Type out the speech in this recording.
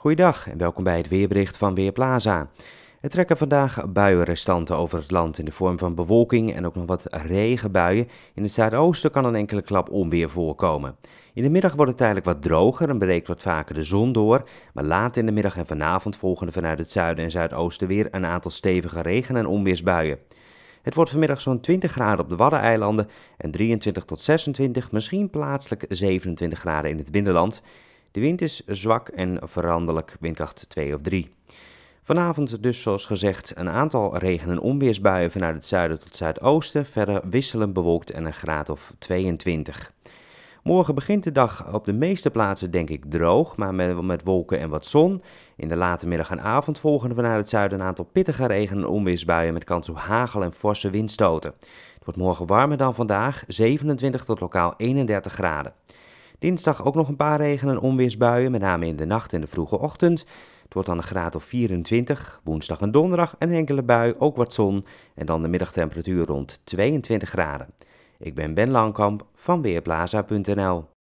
Goeiedag en welkom bij het weerbericht van Weerplaza. Er trekken vandaag buienrestanten over het land in de vorm van bewolking en ook nog wat regenbuien. In het zuidoosten kan een enkele klap onweer voorkomen. In de middag wordt het tijdelijk wat droger en breekt wat vaker de zon door. Maar laat in de middag en vanavond volgen er vanuit het zuiden en zuidoosten weer een aantal stevige regen- en onweersbuien. Het wordt vanmiddag zo'n 20 graden op de Waddeneilanden en 23 tot 26, misschien plaatselijk 27 graden in het binnenland. De wind is zwak en veranderlijk, windkracht 2 of 3. Vanavond dus zoals gezegd een aantal regen- en onweersbuien vanuit het zuiden tot zuidoosten, verder wisselend bewolkt en een graad of 22. Morgen begint de dag op de meeste plaatsen denk ik droog, maar met, wolken en wat zon. In de late middag en avond volgen vanuit het zuiden een aantal pittige regen- en onweersbuien met kans op hagel en forse windstoten. Het wordt morgen warmer dan vandaag, 27 tot lokaal 31 graden. Dinsdag ook nog een paar regen- en onweersbuien, met name in de nacht en de vroege ochtend. Het wordt dan een graad of 24. Woensdag en donderdag een enkele bui, ook wat zon. En dan de middagtemperatuur rond 22 graden. Ik ben Ben Langkamp van Weerplaza.nl.